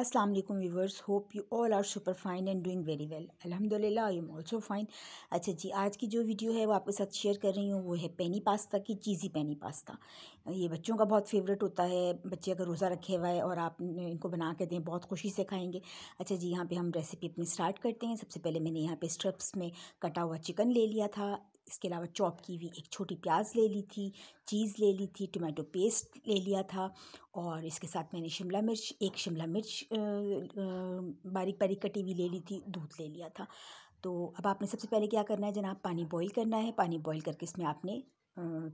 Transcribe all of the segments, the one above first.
अस्सलाम वालेकुम viewers hope you all are super fine and doing very well अल्हम्दुलिल्लाह I am also fine अच्छा जी आज की जो वीडियो है वो आपके साथ शेयर कर रही हूँ वो है पेनी पास्ता की चीज़ी पेनी पास्ता ये बच्चों का बहुत फेवरेट होता है बच्चे अगर रोज़ा रखे हुआ है और आप इनको बना के दें बहुत खुशी से खाएँगे अच्छा जी यहाँ पर हम रेसिपी अपनी स्टार्ट करते हैं सबसे पहले मैंने यहाँ पर स्ट्रप्स में कटा हुआ चिकन ले लिया था इसके अलावा चॉप की हुई एक छोटी प्याज ले ली थी चीज़ ले ली थी टोमेटो पेस्ट ले लिया था और इसके साथ मैंने शिमला मिर्च एक शिमला मिर्च बारीक बारीक कटी हुई ले ली थी दूध ले लिया था तो अब आपने सबसे पहले क्या करना है जनाब पानी बॉईल करना है पानी बॉईल करके इसमें आपने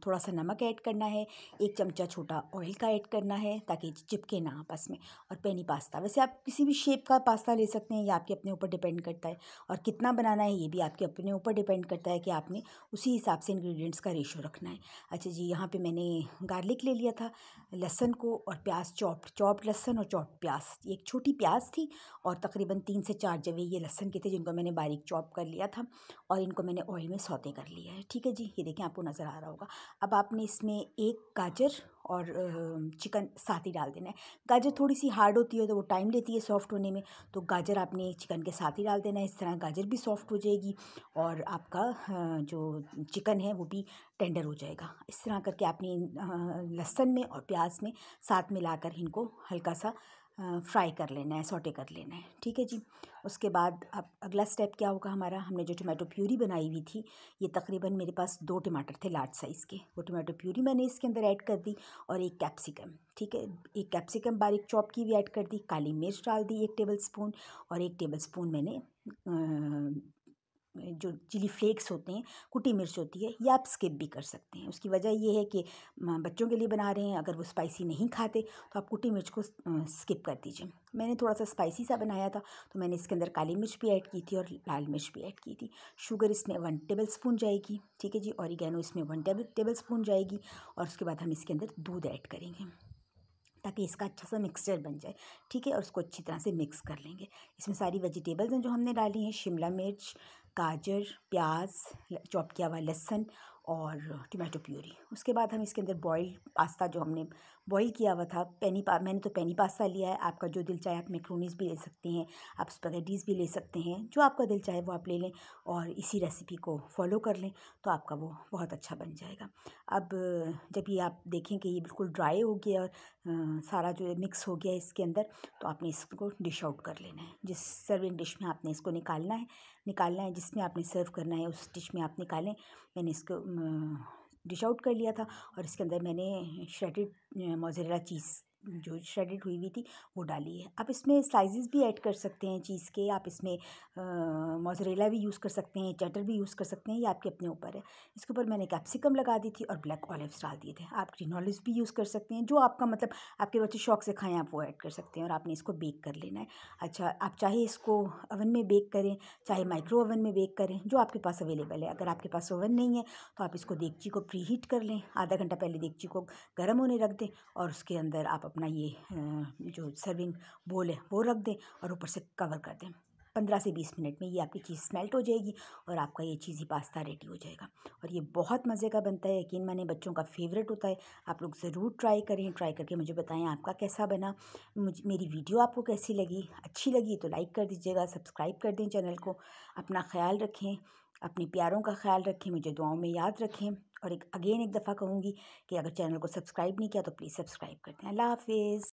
थोड़ा सा नमक ऐड करना है एक चमचा छोटा ऑयल का ऐड करना है ताकि चिपके ना आपस में और पेनी पास्ता वैसे आप किसी भी शेप का पास्ता ले सकते हैं ये आपके अपने ऊपर डिपेंड करता है और कितना बनाना है ये भी आपके अपने ऊपर डिपेंड करता है कि आपने उसी हिसाब से इंग्रेडिएंट्स का रेशो रखना है अच्छा जी यहाँ पर मैंने गार्लिक ले लिया था लहसन को और प्याज चॉप चॉप लहसन और चॉप प्याज एक छोटी प्याज थी और तकरीबन तीन से चार जवे ये लहसन के थे जिनको मैंने बारीक चॉप कर लिया था और इनको मैंने ऑयल में सौते कर लिया है ठीक है जी ये देखें आपको नज़र आ रहा रहा होगा अब आपने इसमें एक गाजर और चिकन साथ ही डाल देना है गाजर थोड़ी सी हार्ड होती है तो वो टाइम लेती है सॉफ़्ट होने में तो गाजर आपने चिकन के साथ ही डाल देना है इस तरह गाजर भी सॉफ़्ट हो जाएगी और आपका जो चिकन है वो भी टेंडर हो जाएगा इस तरह करके आपने लहसुन में और प्याज में साथ मिलाकर इनको हल्का सा फ्राई कर लेना है सोटे कर लेना है ठीक है जी उसके बाद अब अगला स्टेप क्या होगा हमारा हमने जो टोमेटो प्यूरी बनाई हुई थी ये तकरीबन मेरे पास दो टमाटर थे लार्ज साइज़ के वो टोमेटो प्यूरी मैंने इसके अंदर ऐड कर दी और एक कैप्सिकम ठीक है एक कैप्सिकम बारीक चॉप की भी ऐड कर दी काली मिर्च डाल दी एक टेबल स्पून और एक टेबल स्पून मैंने जो चिली फ्लेक्स होते हैं कुटी मिर्च होती है ये आप स्किप भी कर सकते हैं उसकी वजह ये है कि बच्चों के लिए बना रहे हैं अगर वो स्पाइसी नहीं खाते तो आप कुटी मिर्च को स्किप कर दीजिए मैंने थोड़ा सा स्पाइसी सा बनाया था तो मैंने इसके अंदर काली मिर्च भी ऐड की थी और लाल मिर्च भी ऐड की थी शुगर इसमें वन टेबल स्पून जाएगी ठीक है जी और इसमें वन टेबल टेबल स्पून जाएगी और उसके बाद हम इसके अंदर दूध ऐड करेंगे ताकि इसका अच्छा सा मिक्सचर बन जाए ठीक है और उसको अच्छी तरह से मिक्स कर लेंगे इसमें सारी वेजिटेबल्स हैं जो हमने डाली हैं शिमला मिर्च गाजर प्याज चॉप किया हुआ लहसुन और टमाटो प्यूरी उसके बाद हम इसके अंदर बॉइल्ड पास्ता जो हमने बॉईल किया हुआ था पेनी पा मैंने तो पेनी पास्ता लिया है आपका जो दिल चाहे आप मैक्रोनीस भी ले सकते हैं आप स्पगेटीज़ भी ले सकते हैं जो आपका दिल चाहे वो आप ले लें और इसी रेसिपी को फॉलो कर लें तो आपका वो बहुत अच्छा बन जाएगा अब जब ये आप देखें कि ये बिल्कुल ड्राई हो गया और सारा जो है मिक्स हो गया इसके अंदर तो आपने इसको डिश आउट कर लेना है जिस सर्विंग डिश में आपने इसको निकालना है निकालना है जिसमें आपने सर्व करना है उस डिश में आप निकालें मैंने इसको डिश आउट कर लिया था और इसके अंदर मैंने श्रेडेड मोज़रेला चीज़ जो श्रेडेड हुई हुई थी वो डाली है आप इसमें स्लाइसेस भी ऐड कर सकते हैं चीज़ के आप इसमें मोजरेला भी यूज़ कर सकते हैं चटर भी यूज़ कर सकते हैं ये आपके अपने ऊपर है इसके ऊपर मैंने कैप्सिकम लगा दी थी और ब्लैक ऑलिव्स डाल दिए थे आप ग्रीन ऑलिव्स भी यूज़ कर सकते हैं जो आपका मतलब आपके बच्चे शौक से खाएँ आप वो ऐड कर सकते हैं और आपने इसको बेक कर लेना है अच्छा आप चाहे इसको ओवन में बेक करें चाहे माइक्रो ओवन में बेक करें जो आपके पास अवेलेबल है अगर आपके पास ओवन नहीं है तो आप इसको देगची को प्री हीट कर लें आधा घंटा पहले देगची को गर्म होने रख दें और उसके अंदर आप अपना ये जो सर्विंग बोल है वो रख दें और ऊपर से कवर कर दें पंद्रह से बीस मिनट में ये आपकी चीज़ स्मेल्ट हो जाएगी और आपका ये ही पास्ता रेडी हो जाएगा और ये बहुत मज़े का बनता है यकीन मैंने बच्चों का फेवरेट होता है आप लोग ज़रूर ट्राई करें ट्राई करके मुझे बताएं आपका कैसा बना मुझे मेरी वीडियो आपको कैसी लगी अच्छी लगी तो लाइक कर दीजिएगा सब्सक्राइब कर दें चैनल को अपना ख्याल रखें अपने प्यारों का ख्याल रखें मुझे दुआओं में याद रखें और एक अगेन एक दफ़ा कहूँगी कि अगर चैनल को सब्सक्राइब नहीं किया तो प्लीज़ सब्सक्राइब कर दें अल्लाह हाफिज़